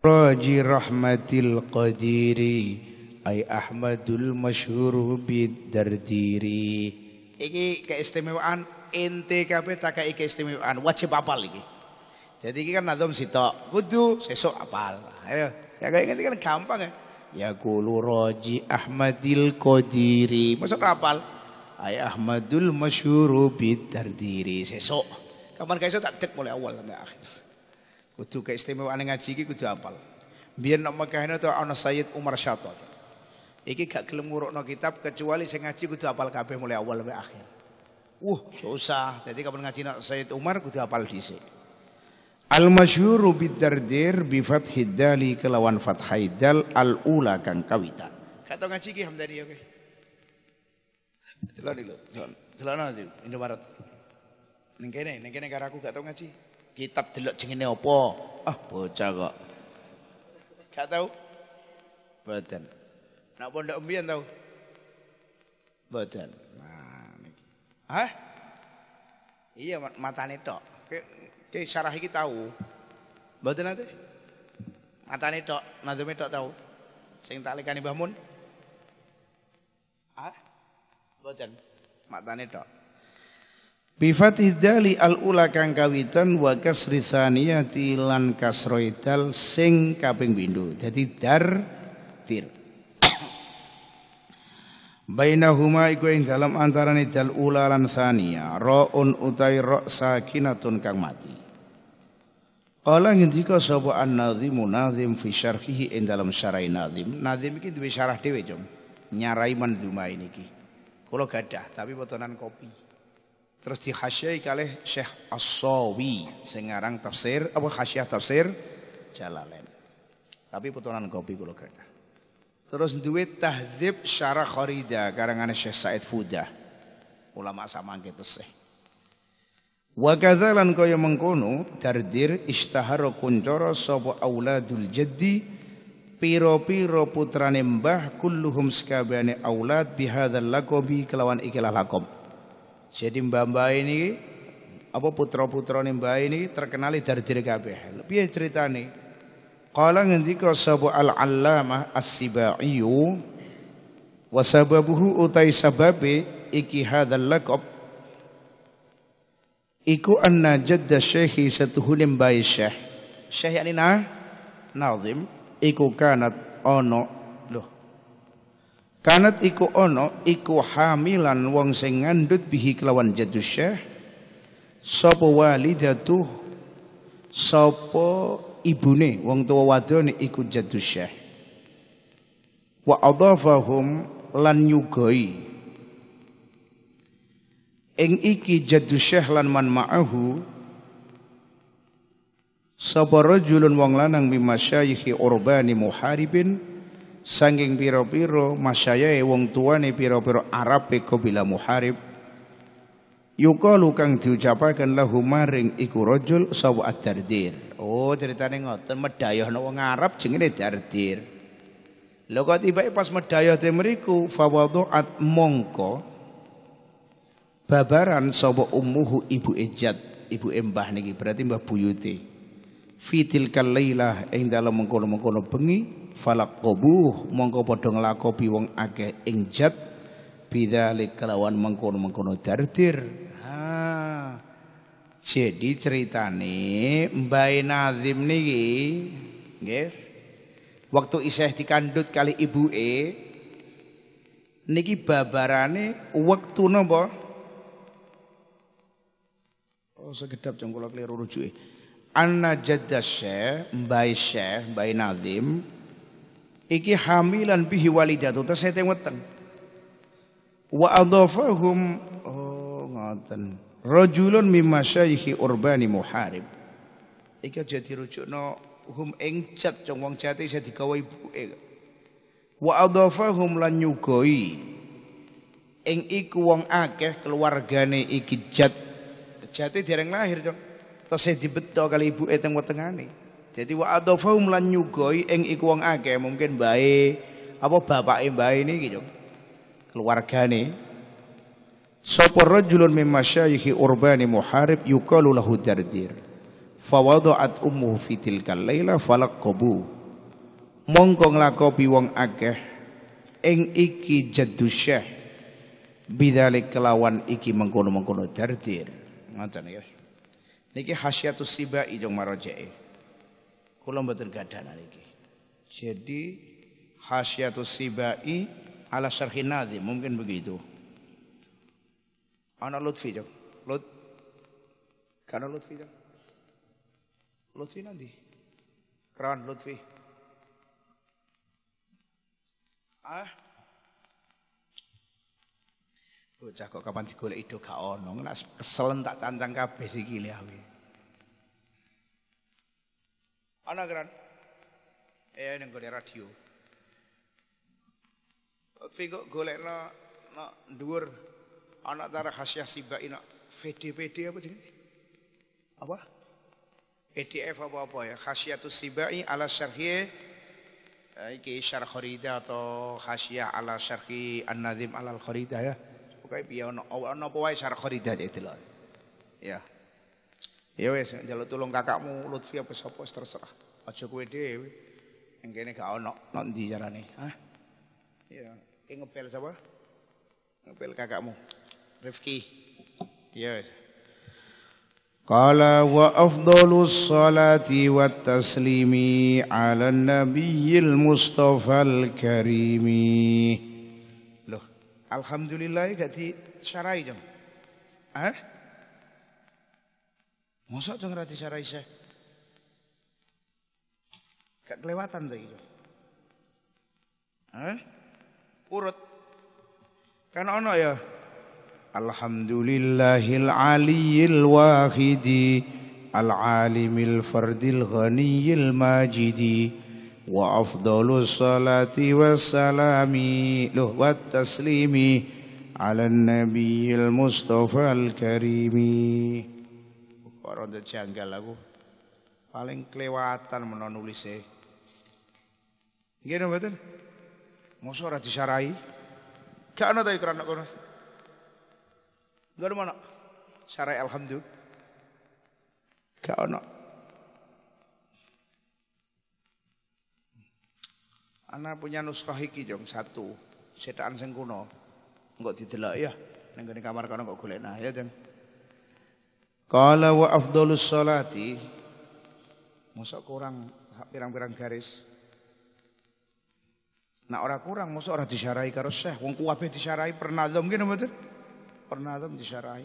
Raji rahmatil القدير أي أحمد المشهور بالدردير Ini keistimewaan inti kabeh tak kei keistimewaan wajib apal iki. Jadi iki kan nadzam sitok, kudu sesok apal. Ayo, ya kayak ngene kan gampang ya. Ya kulu Raji Ahmadil Qadiri. Masuk apal. Ay Ahmadul Masyhuru bidardiri sesok. Kapan sesok tak tek mulai awal sampai akhir. Kudu keistimewaan ngaji iki kudu apal. Biyen nek Mekah itu ana Sayyid Umar Syatot. Iki gak gelem ngurukno kitab kecuali sing ngaji kudu apal kabeh mulai awal sampai akhir. Wah, susah. Jadi kapan ngaji nek Sayyid Umar kudu apal dhisik. Al masyhuru bidardir bi fathi dali kelawan fathai al ula kang kawita. Kata ngaji ki Hamdani oke. Delok dulu. Delok nang Indomaret. Ning kene, ning kene karo aku gak tau ngaji. Kitab delok jengene apa? Ah, bocah kok. Gak tahu? Boten. Nak pondok mbiyen tahu? Boten. Nah, niki. Hah? Iya matane tok. Ki syarah iki tahu. Boten nanti Matane tok, nazume tok tahu. Sing tak lekani Mbah Mun. Hah? Boten. Matane tok. Bifatih dali al ula kang kawitan wa kasri tsaniyati lan kasroital sing kaping bindu jadi dar tir. Bainahuma iku ing dalam antarane dal ula lan tsaniyah raun utai ro' sakinatun kang mati. Kala ngendika sapa an-nazim nazim fi syarhihi ing dalam syarai nazim. Nazim iki duwe syarah dhewe, Jom. Nyarai mandzuma ini iki. Kula gadah tapi potonan kopi terus dihasyai kalih Syekh As-Sawi tafsir apa khasyah tafsir Jalalain. Tapi putaran kopi kula kathah. Terus duwe tahdzib syarah kharida karangan Syekh Said Fudah. Ulama samangke tesih. Wa kadzalan kaya mengkono tardir ista'haro kuncara sapa auladul jaddi piro-piro putrane mbah kulluhum sekabehane aulad bihadzal laqabi kelawan ikilah laqab. Jadi mbak-mbak ini apa putra-putra mbak ini terkenal dari diri kabeh. Piye kalang Qala ngendika sabu al-allamah as-sibaiyu wa sababuhu utai sababe iki hadzal laqab iku anna jadda syekhi satuhulim bayi syekh. Syekh yakni nah nazim iku kanat ono loh Kanat iku ono iku hamilan wong sing ngandhut bihi kelawan jadu syekh sapa walidatuh sapa ibune wong tuwa wadone iku jadu syekh. Wa adhafahum lan yugai ing iki jadu syekh lan man ma'ahu sapa rajulun wong lanang mimasyayihi urbani muharibin sanging pira-pira masyayae wong tuane piro Arab Arabe bila muharib yuqalu kang diucapaken lahu maring iku rajul sawa ad-dardir oh ceritane ngoten no wong Arab jenenge dardir lho kok tiba pas medhayoh temeriku mriku mongko babaran sapa ummuhu ibu ejat ibu embah niki berarti mbah buyute fitil kalailah ing dalam mengkono-mengkono bengi falak kobuh mongko padha nglakobi wong akeh ing jat bidzalik kelawan mengkono-mengkono dardir ha jadi ceritane Mbai Nazim niki nggih waktu isih dikandut kali ibu E, niki babarane waktu nopo Oh segedap jeng kula keliru rujuke anna jadda syekh mbai syekh mbai nadim iki hamilan bihi walidatu terus weteng wa adhafahum oh ngoten rajulun mimma urbani muharib iki jadi no, hum ing jat cung wong jati saya digawa ibuke wa adhafahum lan nyugoi ing iku wong akeh keluargane iki jat jati dereng lahir cung Tesih dibeto kali ibu teng wetengane. Jadi wa adhafahum lan nyugoi ing iku wong akeh mungkin bae apa bapake bae niki yo. Keluargane Sapa rajulun min masyayikhi urbani muharib yuqalu lahu dardir. Fawada'at ummuhu fi tilkal laila falaqabu. Mongko nglakobi wong akeh ing iki jaddu syekh kelawan iki mengkono-mengkono dardir. Ngoten ya. Niki khasyatus sibai jong marojai. E. Kula mboten gadana niki. Jadi khasyatus sibai ala syarhi nadhim mungkin begitu. Ana Lutfi jong. Lut karena Lutfi jong. Lutfi nanti. Kran Lutfi. Ah, Bocah kok kapan digolek ido gak ono. Nek keselen tak cancang kabeh siki lha aku. Ana gran. Eh ning golek radio. Tapi kok golek no, no dhuwur ana tara khasiah sibai no VDPD apa jenenge? Apa? ETF apa-apa ya. Khasiatus sibai ala syarhi eh, iki syarh kharida atau khasiah ala syarhi an-nazim ala al ya. Kowe piye ono ana oh, apa wae syarah kharidah delok. Ya. Ya wis njaluk tulung kakakmu Lutfi apa sapa terserah. Aja kowe dhewe. Ning kene gak ana nok ndi carane, hah? Ya, ki ngepel sapa? Ngepel kakakmu. Rifki. Ya wis. Qala wa afdalus salati wat taslimi ala nabiyil mustafal karimi. Alhamdulillah gak disyarai jeng. Hah? Mosok jeng ra disyarai Syekh. Gak kelewatan to itu. Hah? Urut. Kan ono ya. Alhamdulillahil aliyil wahidi al alimil fardil ghaniyil majidi wa afdhalus salati wassalami loh wat taslimi ala nabiyil mustafa al karimi ora janggal aku paling kelewatan menawa nulise nggih mboten mosok ora disarai gak ana ta ikran kono mana syarai alhamdulillah gak ana Ana punya nuskah iki jong satu, cetakan sing kuno. Enggak didelok ya ning kamar kono kok golekna ya jong. Qala wa afdhalus salati mosok kurang pirang-pirang garis. Nah orang kurang mosok orang disyarai karo Syekh, wong kuwabe disyarai pernah dong, ngene mboten? Pernah dong disyarai.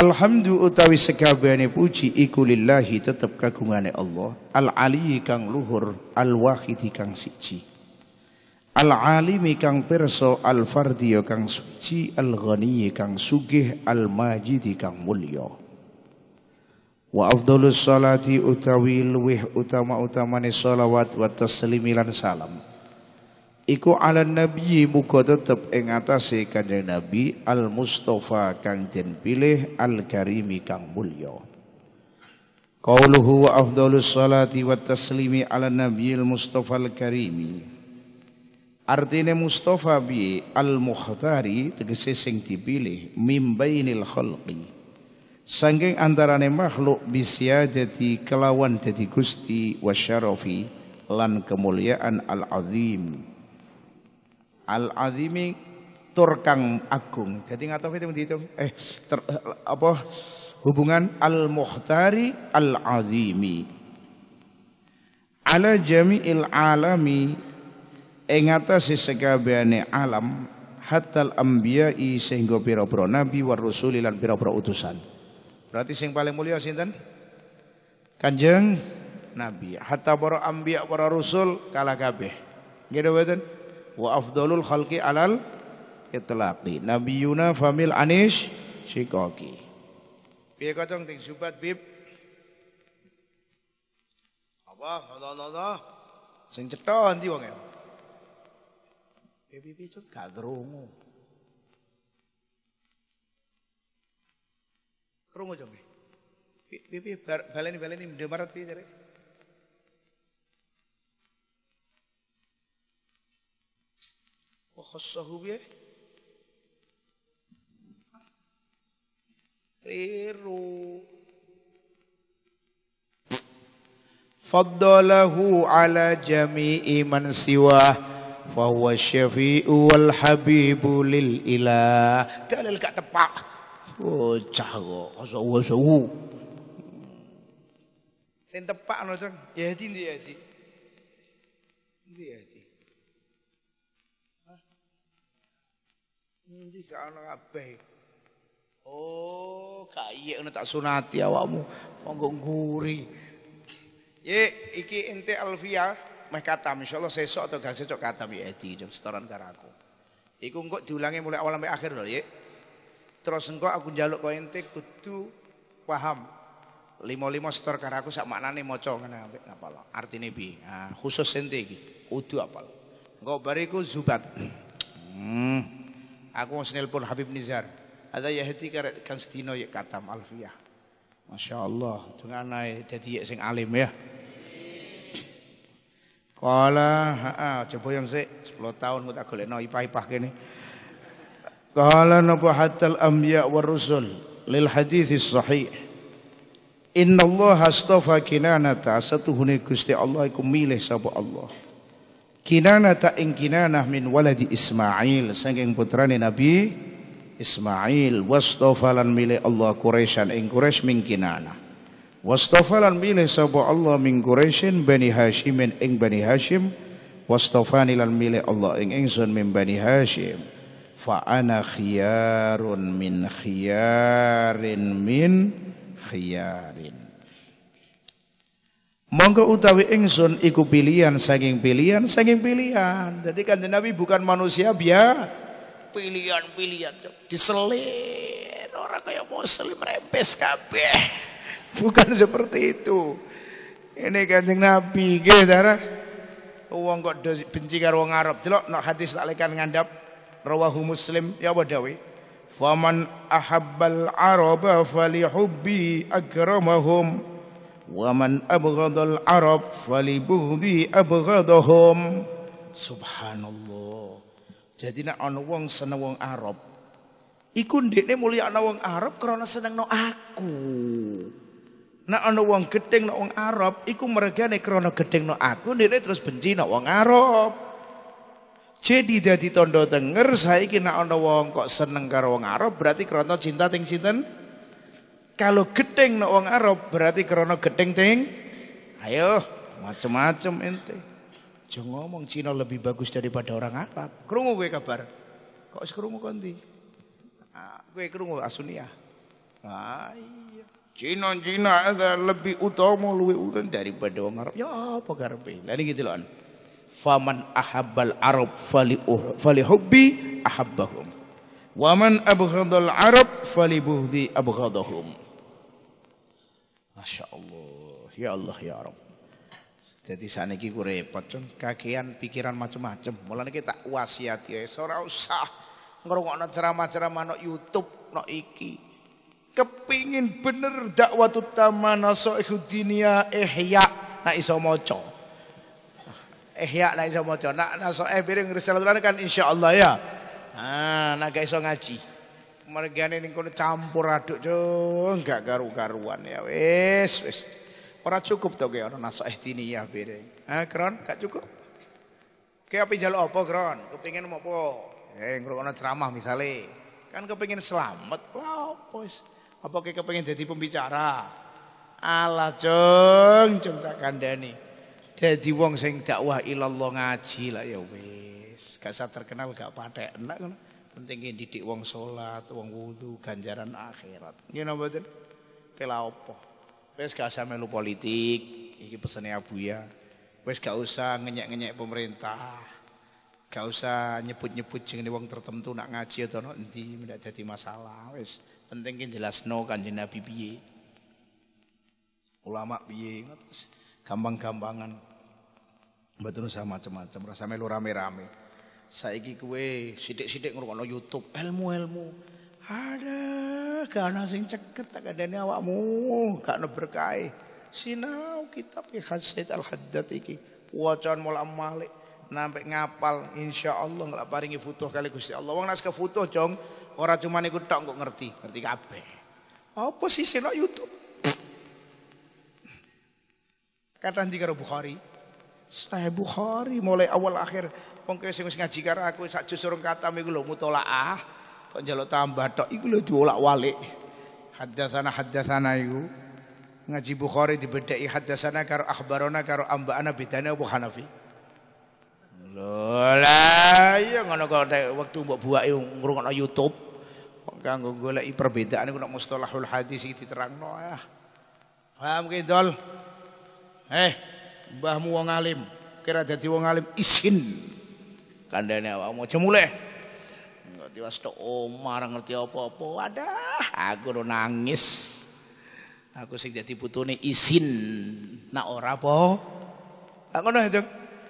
Alhamdu utawi sekabehane puji iku lillahi tetap kagungane Allah al ali kang luhur al wahidi kang siji al alimi kang perso al fardhi kang suci al ghani kang sugih al majidi kang mulya wa afdhalus salati utawi luwih utama-utamane shalawat wa taslimilan salam iku ala nabi muga tetep ing atase kanjeng nabi al mustofa kang den pilih al karimi kang mulya qauluhu wa afdhalus salati wa taslimi ala nabiyil mustofa al karimi artine mustofa bi al mukhtari tegese sing dipilih mimbainil khalqi sangking antarane makhluk bisya jadi kelawan jadi gusti wa syarafi lan kemuliaan al azim al azimi tur kang agung jadi ngatoke itu ditung eh ter, apa hubungan al muhtari al azimi ala jami'il alami ing atase alam alam hatal anbiya'i sehingga pira-pira nabi wa rusuli lan pira-pira utusan berarti sing paling mulia sinten kanjeng nabi hatta para anbiya para rusul kala kabeh nggih mboten wa afdalul khalqi alal itlaqi nabiyuna famil Anis shikoki piye kacang ting subat bib apa Allah Allah sing cetha ndi wong e piye piye cuk gak krungu krungu jong piye baleni baleni ndemarat piye jare وخصه به خير فضله على جميع من سواه فهو الشفيء والحبيب للإله تعال لك تبع وشاغو سو سين تبع نو يهدي يهدي يهدي Endi gak ana kabeh. Oh, kaya ngono tak sunati awakmu. Monggo nguri. Ye, iki ente Alfia meh katam insyaallah sesuk atau gak sesuk kata ya di jam setoran karo Iku engko diulangi mulai awal sampai akhir lho, Ye. Terus engko aku njaluk kau ente kudu paham. Lima-lima setor karaku sak maknane maca ngene ambek ngapal. Artine piye? Ah, khusus ente iki kudu apal. Engko bariku zubat. Hmm. Aku mau nelpon Habib Nizar. Ada ya hati karet kang Stino ya katam alfiah. Masya Allah. Dengan naik jadi ya sing alim ya. Kala ha coba yang sik 10 tahun kok tak golekno ipah-ipah ini. Kala napa hatal anbiya war rusul lil hadis sahih. Inna Allah astafa kinanata satuhune Gusti Allah iku milih sapa Allah. Kinana ta ing kinanah min waladi Ismail saking putrane Nabi Ismail wastofalan milih Allah Quraisyan ing Quraisy min kinanah. Wastofalan milih sapa Allah min Quraisyin Bani Hashimin ing Bani Hashim wastofani lan milih Allah ing ingsun min Bani Hashim. Fa ana khiyarun min khiyarin min khiyarin. Monggo utawi ingsun iku pilihan saking pilihan saking pilihan. Jadi kanjeng Nabi bukan manusia biar pilihan-pilihan diselin orang kayak muslim rempes kabeh. Bukan seperti itu. Ini kanjeng Nabi nggih, Dara. Uang oh, kok benci karo wong Arab. Delok nek hadis tak lekan ngandap rawahu Muslim ya apa dawe? Faman ahabbal araba falihubbi akramahum Waman abghadal Arab falibughdi abghadahum. Subhanallah. Jadi nak ana wong seneng wong Arab. Iku ndekne mulyakno wong Arab karena no aku. Nak ana wong gedeng no wong Arab, iku mergane krana no aku ndekne terus benci nak wong Arab. Jadi dadi tanda denger saiki nak ana wong kok seneng karo wong Arab berarti karena cinta ting sinten? Kalau gedeng nek wong Arab berarti krana gedeng ting. Ayo, macam-macam ente. Jangan ngomong Cina lebih bagus daripada orang Arab. kerungu gue kabar? Kok sekerungu kondi? Ah, gue krungu asunia. Ah iya. Cina Cina ada lebih utama lebih utama daripada orang Arab. Ya apa karepe? Lah niki delok. Faman ahabbal Arab fali fali hubbi ahabbahum. Waman abghadal Arab fali buhdi abghadahum. Masya Allah. Ya Allah ya Rob. Jadi saniki ku repot kan kakean pikiran macam-macam. Mulane kita wasiat ya ora usah ngrungokno ceramah-ceramah no YouTube no iki. Kepingin bener dakwah utama nasaihu dunia ya ihya na iso Eh ya na iso maca. Nak eh piring risalah kan Insya Allah ya. Ah, nak iso ngaji. Mergane ning kono campur aduk cung, enggak garu garuan ya wis wis. Ora cukup to ge ana nasaih diniyah bere. Ha kron gak cukup. Ki ape njaluk apa kron? Kepengin apa? Eh ngrungokno ceramah misale. Kan kepengin selamat. Lah apa wis? Apa ke kepengin dadi pembicara? ala ceng ceng tak kandani, Dadi wong sing dakwah ilallah ngaji lah ya wis. Gak usah terkenal gak patek enak ngono pentingnya didik wong sholat, wong wudhu, ganjaran akhirat. ini iya, napa mboten? Pela apa? Wis gak usah melu politik, iki pesene Abuya. wes gak usah ngenyek-ngenyek pemerintah. Gak usah nyebut-nyebut jenenge wong tertentu nak ngaji atau nak nanti, tidak jadi masalah. wes penting jelas jelasno Kanjeng Nabi piye. Ulama piye ngoten. Gampang-gampangan. betul usah macam-macam, rasa melu rame-rame saiki kue sidik-sidik ngrungokno YouTube ilmu-ilmu ada karena sing ceket tak kadane awakmu karena berkai berkahe sinau kitab ya Said Al haddat iki wacan mula malik nampak ngapal Allah ngelak paringi futuh kali Gusti Allah wong ke futuh jong orang cuma niku tak kok ngerti ngerti kabeh apa sih sinau YouTube kata nanti karo Bukhari saya Bukhari mulai awal akhir wong kowe sing wis ngaji karo aku sak jus urung katam iku lho mutolaah kok njaluk tambah tok iku lho diolak-walik haddatsana haddatsana iku ngaji Bukhari dibedheki haddatsana karo akhbarona karo ambana bedane apa Hanafi Lha iya ngono kok wektu mbok buake iya, ngrungokno YouTube kok kanggo goleki perbedaan iku nek mustalahul hadis iki diterangno ah paham ki dol eh mbahmu wong alim kira dadi wong alim isin Kandanya awakmu aja mulih ngerti wis tok oh, Omar, ngerti apa-apa Ada, aku nangis aku sing dadi putune isin nak ora apa tak ngono Jeng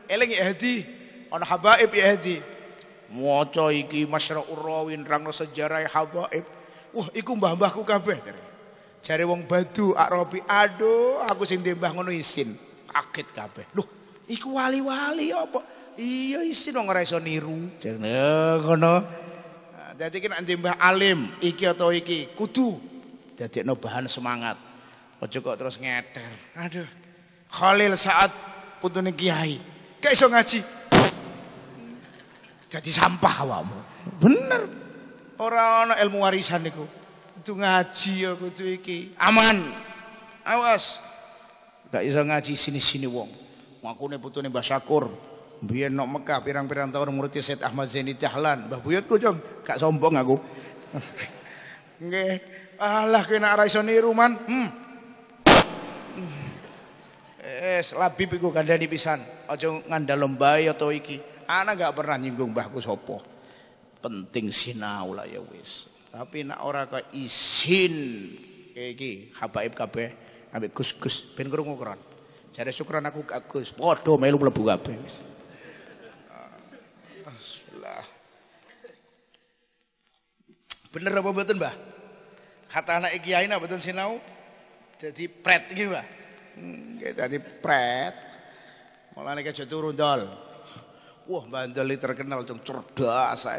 eling ya hadi ana habaib ya hadi maca iki masyarakat rawin rangno sejarah habaib wah iku mbah-mbahku kabeh jare wong badu akrobi aduh aku sing ndembah ngono isin kaget kabeh lho iku wali-wali apa -wali Iya isi dong ora iso niru. Nah, ngono. Nah, dadi ki mbah alim iki atau iki kudu kena bahan semangat. Aja kok terus ngeter. Aduh. Khalil saat putune kiai. Kayak iso ngaji. Jadi sampah awakmu. Bener. orang ana ilmu warisan niku. itu ngaji ya kudu iki. Aman. Awas. Gak iso ngaji sini-sini wong. Ngakune putune Mbah Syakur biar nak Mekah pirang-pirang tahun nguruti set Ahmad Zaini Dahlan. Mbah buyutku, Jong, gak sombong aku. Nggih. Alah kena ora iso niru man. Hmm. Es eh, labib iku kandhani pisan. Aja ngandel e atau iki. anak gak pernah nyinggung mbahku sapa. Penting sinau lah ya wis. Tapi nak ora ke izin iki habaib kabeh ambek Gus-gus ben krungu kron. Jare aku Gus, padha melu mlebu kabeh wis. Bismillah. Bener apa betul Mbah? Kata anak kiai napa betul sinau? Jadi pret gitu Mbah. Nggih, dadi pret. malah kejo turu ndol. Wah, Mbah terkenal cung cerdas ah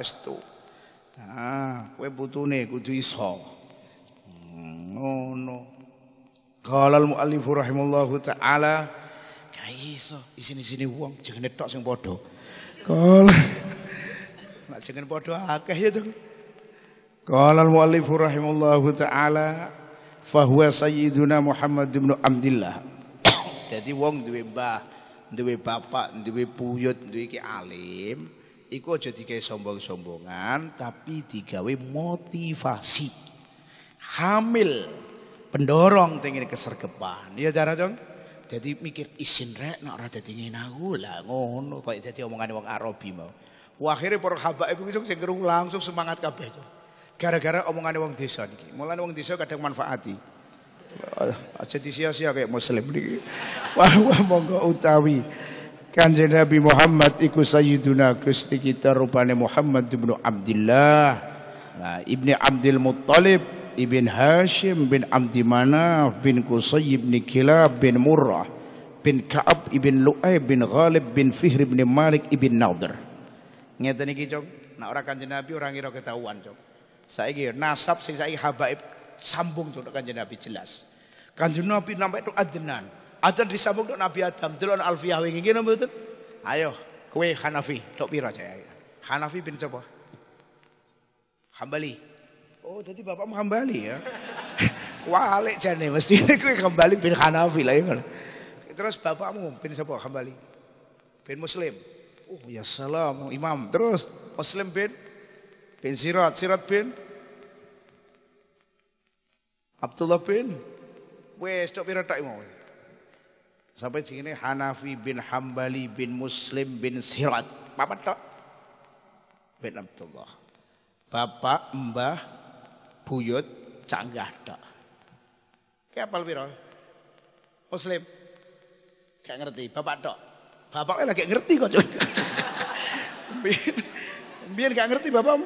Nah, butuh nih kudu iso. Hmm, oh, no al-muallif rahimallahu taala, kaiso isini sini wong jenenge tok sing bodoh Kol. Lah jengen padha akeh ya to. Kalau al-muallif taala fa sayyiduna Muhammad bin Abdullah. Jadi wong duwe mbah, duwe bapak, duwe puyut, duwe ki alim, iku aja digawe sombong-sombongan tapi digawe motivasi. Hamil pendorong tingin kesergepan. Iya cara dong. Jadi mikir isin rek nak ora dadi aku lah ngono kok dadi omongane wong Arabi mau. Akhirnya para habaib iku sing kerung langsung semangat kabeh Karena Gara-gara omongane wong desa niki. Mulane wong desa kadang manfaati. Aja disia-sia kayak muslim niki. Wah, wah monggo utawi. Kanjeng Nabi Muhammad iku sayyiduna Gusti kita rupane Muhammad ibnu Abdullah. Nah, Ibni Abdul Muttalib ibn Hashim bin Abdi Manaf bin Qusay bin Kilab bin Murrah bin Ka'ab ibn Lu'ay bin Ghalib bin Fihri bin Malik ibn Nadir. Ngeten iki, Cok. Nek ora Kanjeng Nabi ora ngira ketahuan, Cok. Saiki nasab sing saiki habaib sambung untuk Kanjeng Nabi jelas. Kanjeng Nabi nampak itu Adnan. Adnan disambung untuk Nabi Adam. Delon Alfiyah wingi ngene mboten? Ayo, kowe Hanafi, tok pira cah? Hanafi bin sapa? Hambali. Oh, jadi bapak Hambali ya. Kualik jane mesti kowe kembali bin Hanafi lah ya kan. Terus bapakmu bin siapa kembali? Bin Muslim. Oh, ya salam Imam. Terus Muslim bin bin Sirat, Sirat bin Abdullah bin wes tok pira tak mau. Sampai sini Hanafi bin Hambali bin Muslim bin Sirat. Bapak tok? Bin Abdullah. Bapak, Mbah, buyut canggah tok. Ki apal pira? Muslim. Gak ngerti, bapak tok. Bapaknya lagi ngerti kok, Cuk. Biar gak ngerti bapak.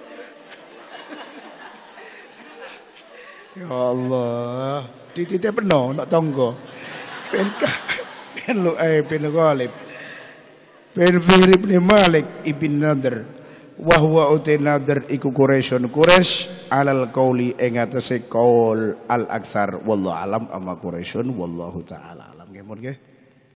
ya Allah, dititip penuh, nak tonggo. Ben ben lu eh ben golib. Ben Fihri Malik ibn Nadir wa huwa utina dar iku alal qauli ing atase qaul al aktsar wallahu alam amma Quraisyun wallahu taala alam nggih